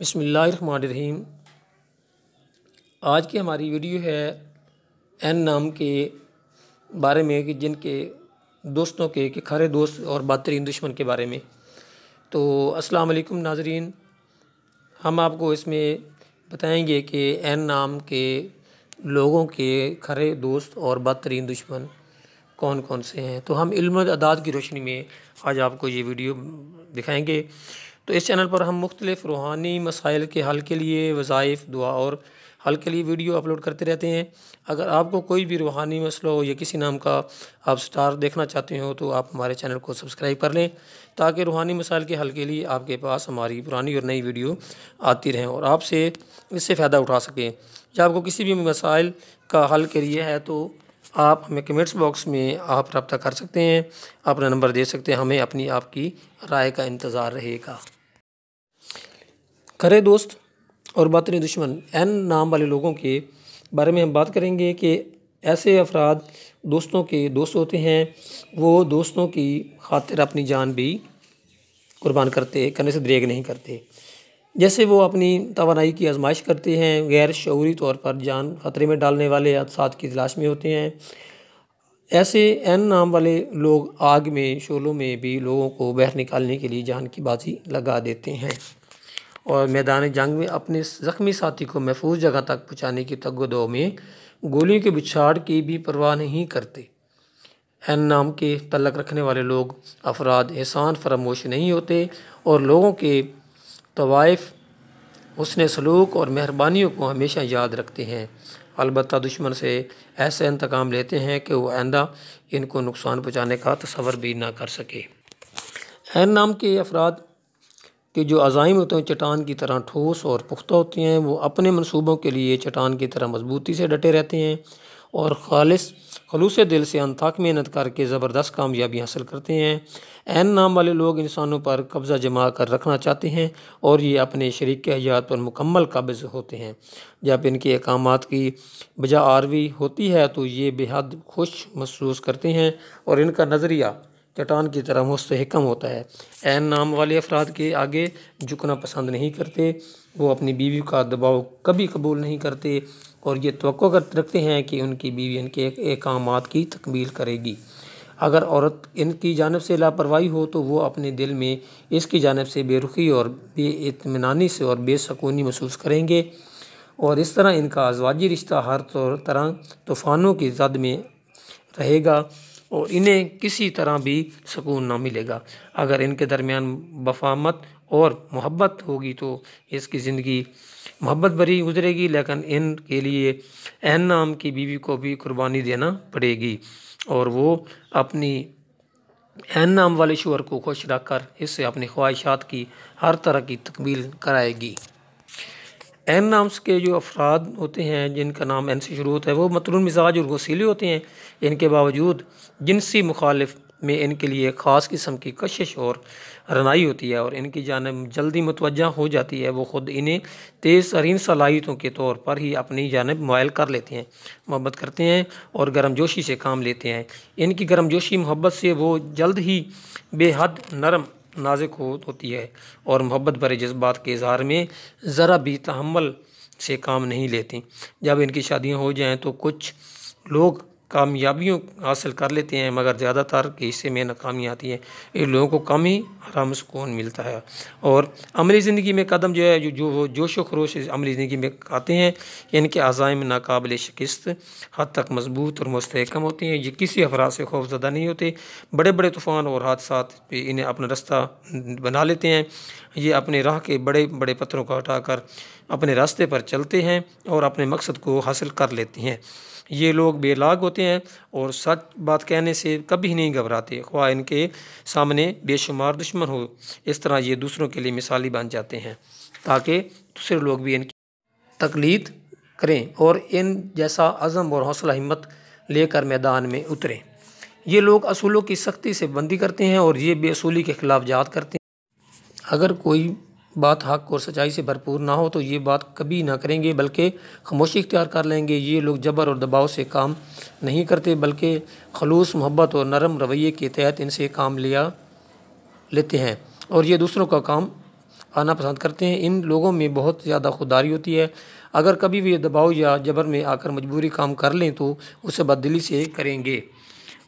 بسم اللہ الرحمن الرحیم آج کی ہماری ویڈیو ہے این نام کے بارے میں کہ جن کے دوستوں کے کہ کھارے دوست اور بہترین دشمن کے بارے میں تو السلام علیکم ناظرین ہم آپ کو اس میں بتائیں گے کہ این نام کے لوگوں کے کھارے دوست اور بد دشمن کون کون سے ہیں تو ہم علم و کی روشنی میں آج آپ کو یہ ویڈیو دکھائیں گے تو اس چینل پر ہم مختلف روحانی مسائل کے حل کے لیے وظائف دعا اور حل کے لیے ویڈیو اپلوڈ کرتے رہتے ہیں اگر آپ کو کوئی بھی روحانی مسئلہ ہو یا کسی نام کا آپ سٹار دیکھنا چاہتے ہو تو آپ ہمارے چینل کو سبسکرائب کر لیں تاکہ روحانی مسائل کے حل کے لیے آپ کے پاس ہماری پرانی اور نئی ویڈیو آتی رہیں اور آپ سے اس سے فائدہ اٹھا سکیں جب آپ کو کسی بھی مسائل کا حل کے لیے ہے تو آپ ہمیں کمنٹس باکس میں آپ رابطہ کر سکتے ہیں اپنا نمبر دے سکتے ہیں ہمیں اپنی آپ کی رائے کا انتظار رہے گا کرے دوست اور باطنی دشمن این نام والے لوگوں کے بارے میں ہم بات کریں گے کہ ایسے افراد دوستوں کے دوست ہوتے ہیں وہ دوستوں کی خاطر اپنی جان بھی قربان کرتے کرنے سے دریگ نہیں کرتے جیسے وہ اپنی توانائی کی آزمائش کرتے ہیں غیر شعوری طور پر جان خطرے میں ڈالنے والے حادثات کی تلاش میں ہوتے ہیں ایسے این نام والے لوگ آگ میں شولوں میں بھی لوگوں کو باہر نکالنے کے لیے جان کی بازی لگا دیتے ہیں اور میدان جنگ میں اپنے زخمی ساتھی کو محفوظ جگہ تک پہنچانے کی تگ میں گولیوں کے بچھاڑ کی بھی پرواہ نہیں کرتے این نام کے تلق رکھنے والے لوگ افراد احسان فراموش نہیں ہوتے اور لوگوں کے طوائف حسن سلوک اور مہربانیوں کو ہمیشہ یاد رکھتے ہیں البتہ دشمن سے ایسے انتقام لیتے ہیں کہ وہ آئندہ ان کو نقصان پہنچانے کا تصور بھی نہ کر سکے این نام کے افراد کہ جو عزائم ہوتے ہیں چٹان کی طرح ٹھوس اور پختہ ہوتے ہیں وہ اپنے منصوبوں کے لیے چٹان کی طرح مضبوطی سے ڈٹے رہتے ہیں اور خالص خلوص دل سے انتھاک محنت کر کے زبردست کامیابی حاصل کرتے ہیں عین نام والے لوگ انسانوں پر قبضہ جما کر رکھنا چاہتے ہیں اور یہ اپنے شریک حیات پر مکمل قبض ہوتے ہیں جب ان کے اقامات کی بجا آروی ہوتی ہے تو یہ حد خوش محسوس کرتے ہیں اور ان کا نظریہ چٹان کی طرح مستحکم ہوتا ہے عین نام والے افراد کے آگے جھکنا پسند نہیں کرتے وہ اپنی بیوی کا دباؤ کبھی قبول نہیں کرتے اور یہ توقع کر رکھتے ہیں کہ ان کی بیوی ان کے احکامات کی تکمیل کرے گی اگر عورت ان کی جانب سے لاپرواہی ہو تو وہ اپنے دل میں اس کی جانب سے بے رخی اور بے اطمینانی سے اور بے سکونی محسوس کریں گے اور اس طرح ان کا ازواجی رشتہ ہر طور طرح طوفانوں کی زد میں رہے گا اور انہیں کسی طرح بھی سکون نہ ملے گا اگر ان کے درمیان بفامت اور محبت ہوگی تو اس کی زندگی محبت بری گزرے گی لیکن ان کے لیے این نام کی بیوی کو بھی قربانی دینا پڑے گی اور وہ اپنی این نام والے شوہر کو خوش رکھ کر اس سے اپنی خواہشات کی ہر طرح کی تقبیل کرائے گی این نامس کے جو افراد ہوتے ہیں جن کا نام این سے شروع ہوتا ہے وہ مترون مزاج اور غسیلے ہوتے ہیں ان کے باوجود جنسی مخالف میں ان کے لیے خاص قسم کی کشش اور رنائی ہوتی ہے اور ان کی جانب جلدی متوجہ ہو جاتی ہے وہ خود انہیں تیز ترین صلاحیتوں کے طور پر ہی اپنی جانب مائل کر لیتے ہیں محبت کرتے ہیں اور گرم جوشی سے کام لیتے ہیں ان کی گرم جوشی محبت سے وہ جلد ہی بے حد نرم نازک ہوتی ہے اور محبت برے جذبات کے اظہار میں ذرا بھی تحمل سے کام نہیں لیتی جب ان کی شادیاں ہو جائیں تو کچھ لوگ کامیابیوں حاصل کر لیتے ہیں مگر زیادہ تر کے حصے میں ناکامی آتی ہے ان لوگوں کو کم ہی آرام سکون ملتا ہے اور عملی زندگی میں قدم جو ہے جو وہ جوش و خروش عملی زندگی میں آتے ہیں ان یعنی کے عزائم ناقابل شکست حد تک مضبوط اور مستحکم ہوتی ہیں یہ کسی افراد سے خوف زدہ نہیں ہوتے بڑے بڑے طوفان اور حادثات پہ انہیں اپنا رستہ بنا لیتے ہیں یہ اپنے راہ کے بڑے بڑے پتھروں کو ہٹا کر اپنے راستے پر چلتے ہیں اور اپنے مقصد کو حاصل کر لیتے ہیں یہ لوگ بے لاگ ہوتے ہیں اور سچ بات کہنے سے کبھی نہیں گھبراتے خواہ ان کے سامنے بے شمار دشمن ہو اس طرح یہ دوسروں کے لیے مثالی بن جاتے ہیں تاکہ دوسرے لوگ بھی ان کی تقلید کریں اور ان جیسا عزم اور حوصلہ ہمت لے کر میدان میں اتریں یہ لوگ اصولوں کی سختی سے بندی کرتے ہیں اور یہ بے اصولی کے خلاف جات کرتے ہیں اگر کوئی بات حق اور سچائی سے بھرپور نہ ہو تو یہ بات کبھی نہ کریں گے بلکہ خاموشی اختیار کر لیں گے یہ لوگ جبر اور دباؤ سے کام نہیں کرتے بلکہ خلوص محبت اور نرم رویے کے تحت ان سے کام لیا لیتے ہیں اور یہ دوسروں کا کام آنا پسند کرتے ہیں ان لوگوں میں بہت زیادہ خودداری ہوتی ہے اگر کبھی بھی دباؤ یا جبر میں آ کر مجبوری کام کر لیں تو اسے بد دلی سے کریں گے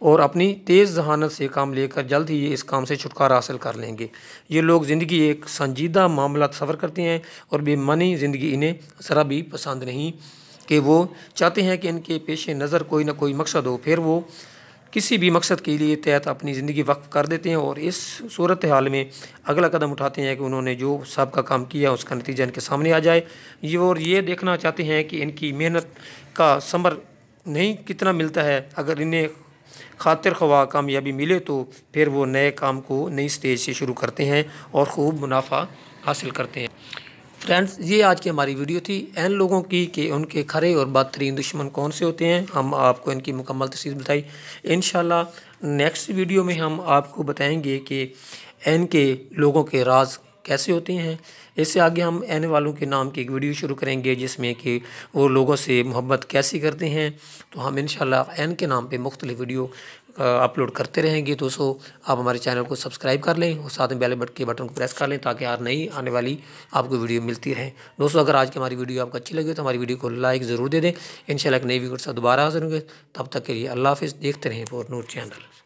اور اپنی تیز ذہانت سے کام لے کر جلد ہی یہ اس کام سے چھٹکارا حاصل کر لیں گے یہ لوگ زندگی ایک سنجیدہ معاملہ تصور کرتے ہیں اور بے معنی زندگی انہیں ذرا بھی پسند نہیں کہ وہ چاہتے ہیں کہ ان کے پیش نظر کوئی نہ کوئی مقصد ہو پھر وہ کسی بھی مقصد کے لیے تحت اپنی زندگی وقف کر دیتے ہیں اور اس صورت حال میں اگلا قدم اٹھاتے ہیں کہ انہوں نے جو سب کا کام کیا اس کا نتیجہ ان کے سامنے آ جائے یہ اور یہ دیکھنا چاہتے ہیں کہ ان کی محنت کا ثمر نہیں کتنا ملتا ہے اگر انہیں خاطر خواہ کامیابی ملے تو پھر وہ نئے کام کو نئی سٹیج سے شروع کرتے ہیں اور خوب منافع حاصل کرتے ہیں فرینڈز یہ آج کی ہماری ویڈیو تھی این لوگوں کی کہ ان کے کھرے اور بدترین دشمن کون سے ہوتے ہیں ہم آپ کو ان کی مکمل تفصیل بتائی انشاءاللہ نیکس نیکسٹ ویڈیو میں ہم آپ کو بتائیں گے کہ این کے لوگوں کے راز کیسے ہوتے ہیں اس سے آگے ہم اینے والوں کے نام کی ایک ویڈیو شروع کریں گے جس میں کہ وہ لوگوں سے محبت کیسی کرتے ہیں تو ہم انشاءاللہ این عین کے نام پہ مختلف ویڈیو اپلوڈ کرتے رہیں گے سو آپ ہمارے چینل کو سبسکرائب کر لیں اور ساتھ میں بیل بٹ کے بٹن کو پریس کر لیں تاکہ آر نئی آنے والی آپ کو ویڈیو ملتی رہے دوستو اگر آج کے ہماری ویڈیو آپ کو اچھی لگے تو ہماری ویڈیو کو لائک ضرور دے دیں انشاءاللہ ایک نئی ویڈیو کے ساتھ دوبارہ حاضر ہوں گے تب تک کے لیے اللہ حافظ دیکھتے رہیں فور نور چینل